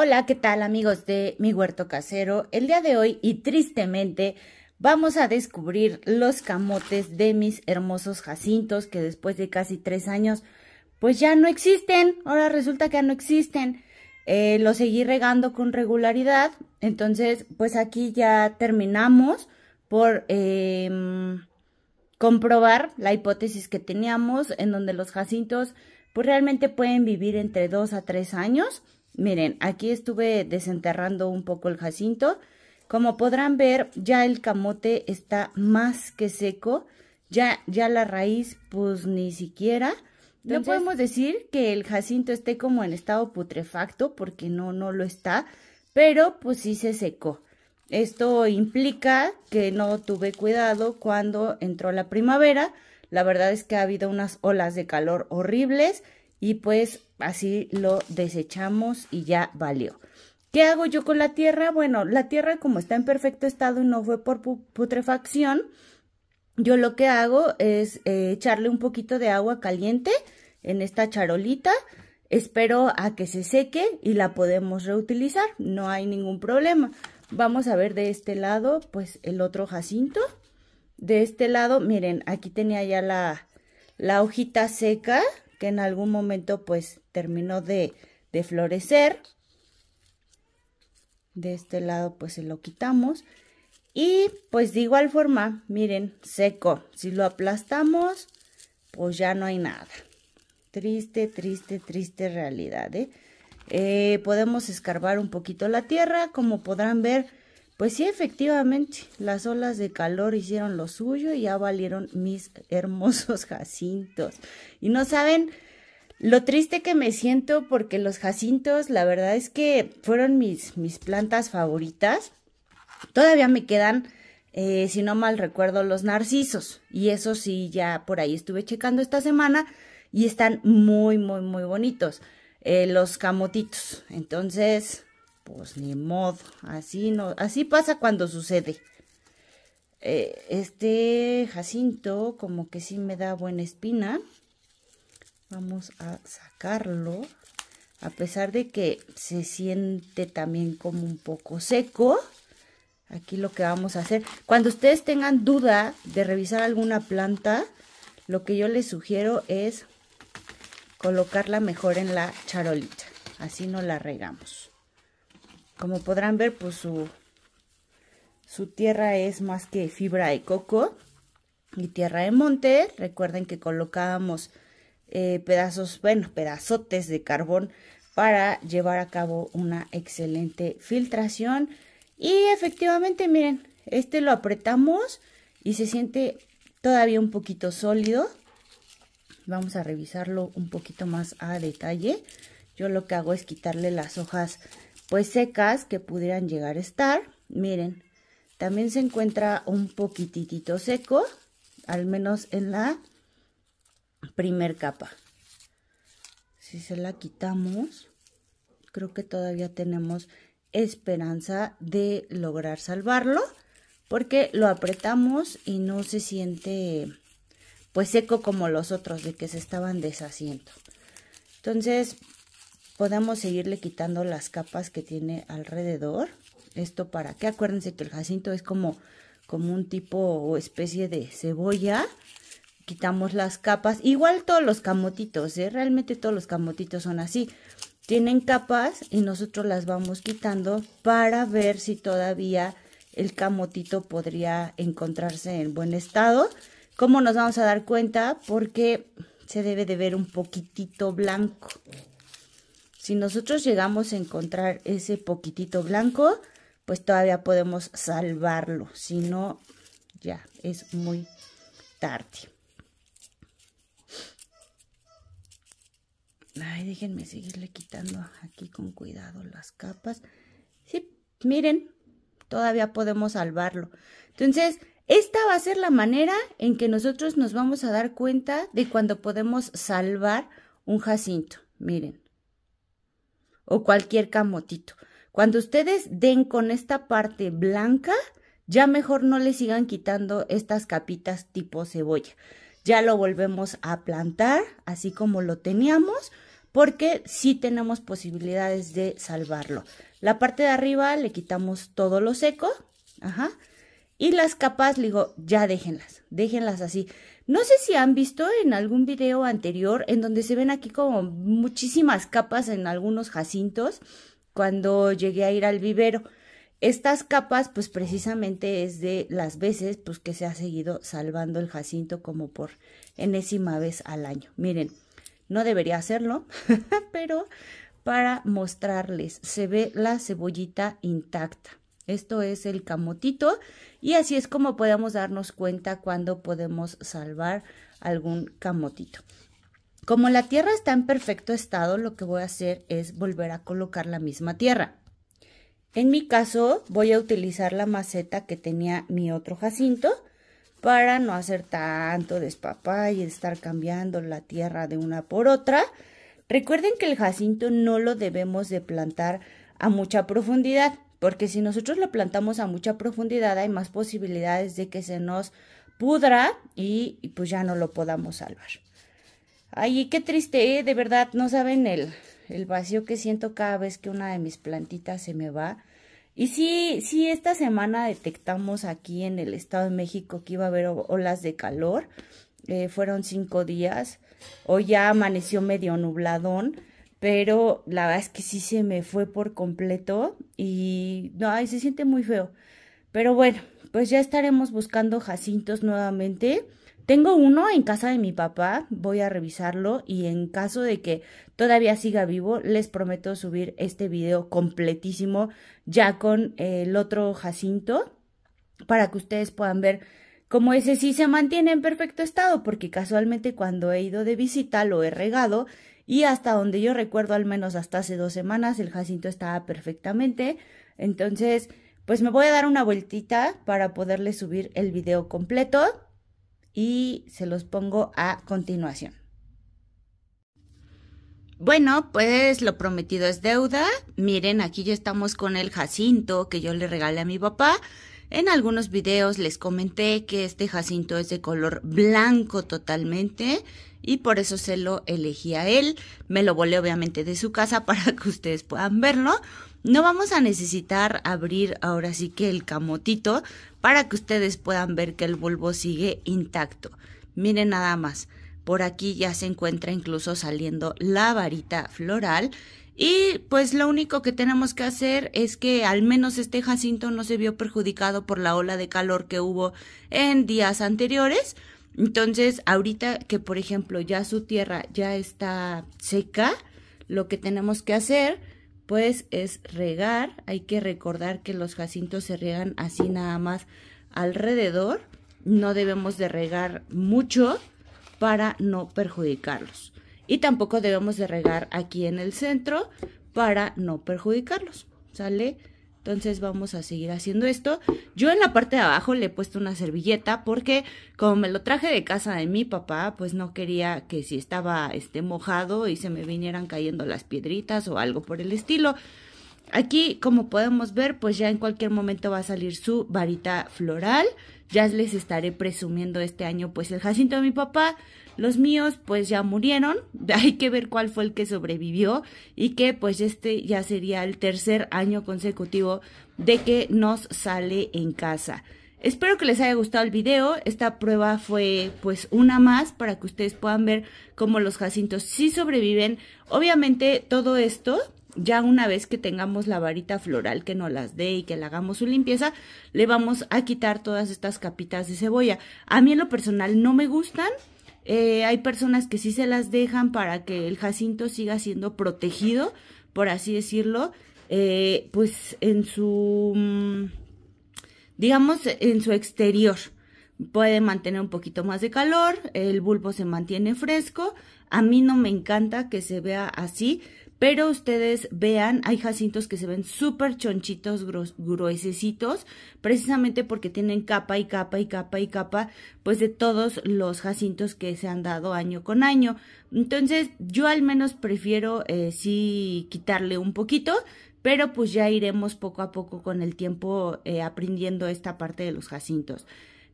Hola, ¿qué tal amigos de Mi Huerto Casero? El día de hoy y tristemente vamos a descubrir los camotes de mis hermosos jacintos que después de casi tres años pues ya no existen. Ahora resulta que ya no existen. Eh, los seguí regando con regularidad. Entonces pues aquí ya terminamos por em, comprobar la hipótesis que teníamos en donde los jacintos pues realmente pueden vivir entre dos a tres años. Miren, aquí estuve desenterrando un poco el jacinto. Como podrán ver, ya el camote está más que seco. Ya, ya la raíz, pues ni siquiera. no podemos decir que el jacinto esté como en estado putrefacto, porque no, no lo está, pero pues sí se secó. Esto implica que no tuve cuidado cuando entró la primavera. La verdad es que ha habido unas olas de calor horribles y pues así lo desechamos y ya valió. ¿Qué hago yo con la tierra? Bueno, la tierra como está en perfecto estado y no fue por putrefacción, yo lo que hago es eh, echarle un poquito de agua caliente en esta charolita, espero a que se seque y la podemos reutilizar, no hay ningún problema. Vamos a ver de este lado, pues el otro jacinto. De este lado, miren, aquí tenía ya la, la hojita seca, que en algún momento pues terminó de, florecer. De este lado pues se lo quitamos. Y pues de igual forma, miren, seco. Si lo aplastamos, pues ya no hay nada. Triste, triste, triste realidad, ¿eh? Eh, podemos escarbar un poquito la tierra. Como podrán ver, pues sí, efectivamente, las olas de calor hicieron lo suyo y ya valieron mis hermosos jacintos. Y no saben lo triste que me siento porque los jacintos, la verdad es que fueron mis, mis plantas favoritas. Todavía me quedan, eh, si no mal recuerdo, los narcisos. Y eso sí, ya por ahí estuve checando esta semana y están muy, muy, muy bonitos. Eh, los camotitos. Entonces, pues ni modo, así no, así pasa cuando sucede. Eh, este jacinto como que sí me da buena espina. Vamos a sacarlo, a pesar de que se siente también como un poco seco. Aquí lo que vamos a hacer, cuando ustedes tengan duda de revisar alguna planta, lo que yo les sugiero es colocarla mejor en la charolita, así no la regamos. Como podrán ver, pues su, su tierra es más que fibra de coco y tierra de monte. Recuerden que colocábamos eh, pedazos, bueno, pedazotes de carbón para llevar a cabo una excelente filtración. Y efectivamente, miren, este lo apretamos y se siente todavía un poquito sólido. Vamos a revisarlo un poquito más a detalle. Yo lo que hago es quitarle las hojas pues secas que pudieran llegar a estar. Miren, también se encuentra un poquitito seco, al menos en la primer capa. Si se la quitamos, creo que todavía tenemos esperanza de lograr salvarlo porque lo apretamos y no se siente pues seco como los otros de que se estaban deshaciendo. Entonces, podamos seguirle quitando las capas que tiene alrededor. Esto para que acuérdense que el jacinto es como, como un tipo o especie de cebolla. Quitamos las capas. Igual todos los camotitos, ¿eh? realmente todos los camotitos son así. Tienen capas y nosotros las vamos quitando para ver si todavía el camotito podría encontrarse en buen estado. ¿Cómo nos vamos a dar cuenta? Porque se debe de ver un poquitito blanco. Si nosotros llegamos a encontrar ese poquitito blanco, pues todavía podemos salvarlo. Si no, ya es muy tarde. Ay, déjenme seguirle quitando aquí con cuidado las capas. Sí, miren, todavía podemos salvarlo. Entonces, esta va a ser la manera en que nosotros nos vamos a dar cuenta de cuando podemos salvar un jacinto. Miren o cualquier camotito. Cuando ustedes den con esta parte blanca, ya mejor no le sigan quitando estas capitas tipo cebolla. Ya lo volvemos a plantar, así como lo teníamos, porque sí tenemos posibilidades de salvarlo. La parte de arriba le quitamos todo lo seco, ajá, y las capas, digo, ya déjenlas, déjenlas así. No sé si han visto en algún video anterior en donde se ven aquí como muchísimas capas en algunos jacintos cuando llegué a ir al vivero. Estas capas, pues precisamente es de las veces pues, que se ha seguido salvando el jacinto como por enésima vez al año. Miren, no debería hacerlo, pero para mostrarles, se ve la cebollita intacta. Esto es el camotito y así es como podemos darnos cuenta cuando podemos salvar algún camotito. Como la tierra está en perfecto estado, lo que voy a hacer es volver a colocar la misma tierra. En mi caso voy a utilizar la maceta que tenía mi otro jacinto para no hacer tanto despapá y estar cambiando la tierra de una por otra. Recuerden que el jacinto no lo debemos de plantar a mucha profundidad porque si nosotros lo plantamos a mucha profundidad hay más posibilidades de que se nos pudra y, pues ya no lo podamos salvar. Ay, qué triste, ¿eh? de verdad, no saben el, el vacío que siento cada vez que una de mis plantitas se me va. Y sí, sí, esta semana detectamos aquí en el Estado de México que iba a haber olas de calor. Eh, fueron cinco días. Hoy ya amaneció medio nubladón pero la verdad es que sí se me fue por completo y no, ay, se siente muy feo. Pero bueno, pues ya estaremos buscando jacintos nuevamente. Tengo uno en casa de mi papá, voy a revisarlo y en caso de que todavía siga vivo, les prometo subir este video completísimo ya con el otro jacinto para que ustedes puedan ver cómo ese sí se mantiene en perfecto estado, porque casualmente cuando he ido de visita lo he regado y hasta donde yo recuerdo, al menos hasta hace dos semanas, el jacinto estaba perfectamente. Entonces, pues me voy a dar una vueltita para poderle subir el video completo y se los pongo a continuación. Bueno, pues lo prometido es deuda. Miren, aquí ya estamos con el jacinto que yo le regalé a mi papá. En algunos videos les comenté que este jacinto es de color blanco totalmente y por eso se lo elegí a él. Me lo volé obviamente de su casa para que ustedes puedan verlo. No vamos a necesitar abrir ahora sí que el camotito para que ustedes puedan ver que el bulbo sigue intacto. Miren nada más, por aquí ya se encuentra incluso saliendo la varita floral y pues lo único que tenemos que hacer es que al menos este Jacinto no se vio perjudicado por la ola de calor que hubo en días anteriores. Entonces, ahorita que por ejemplo ya su tierra ya está seca, lo que tenemos que hacer pues es regar. Hay que recordar que los jacintos se riegan así nada más alrededor. No debemos de regar mucho para no perjudicarlos y tampoco debemos de regar aquí en el centro para no perjudicarlos, ¿sale? Entonces vamos a seguir haciendo esto. Yo en la parte de abajo le he puesto una servilleta porque como me lo traje de casa de mi papá, pues no quería que si estaba este, mojado y se me vinieran cayendo las piedritas o algo por el estilo. Aquí, como podemos ver, pues ya en cualquier momento va a salir su varita floral ya les estaré presumiendo este año, pues el Jacinto de mi papá, los míos pues ya murieron, hay que ver cuál fue el que sobrevivió y que pues este ya sería el tercer año consecutivo de que nos sale en casa. Espero que les haya gustado el video, esta prueba fue pues una más para que ustedes puedan ver cómo los jacintos sí sobreviven. Obviamente todo esto ya una vez que tengamos la varita floral que nos las dé y que le hagamos su limpieza, le vamos a quitar todas estas capitas de cebolla. A mí en lo personal no me gustan. Eh, hay personas que sí se las dejan para que el jacinto siga siendo protegido, por así decirlo, eh, pues en su, mm, digamos, en su exterior. Puede mantener un poquito más de calor, el bulbo se mantiene fresco. A mí no me encanta que se vea así, pero ustedes vean, hay jacintos que se ven súper chonchitos, gruesecitos, precisamente porque tienen capa y capa y capa y capa, pues de todos los jacintos que se han dado año con año. Entonces, yo al menos prefiero eh, sí quitarle un poquito, pero pues ya iremos poco a poco con el tiempo eh, aprendiendo esta parte de los jacintos.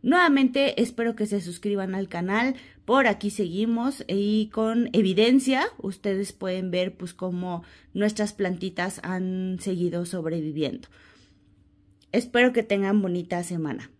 Nuevamente espero que se suscriban al canal, por aquí seguimos eh, y con evidencia ustedes pueden ver pues cómo nuestras plantitas han seguido sobreviviendo. Espero que tengan bonita semana.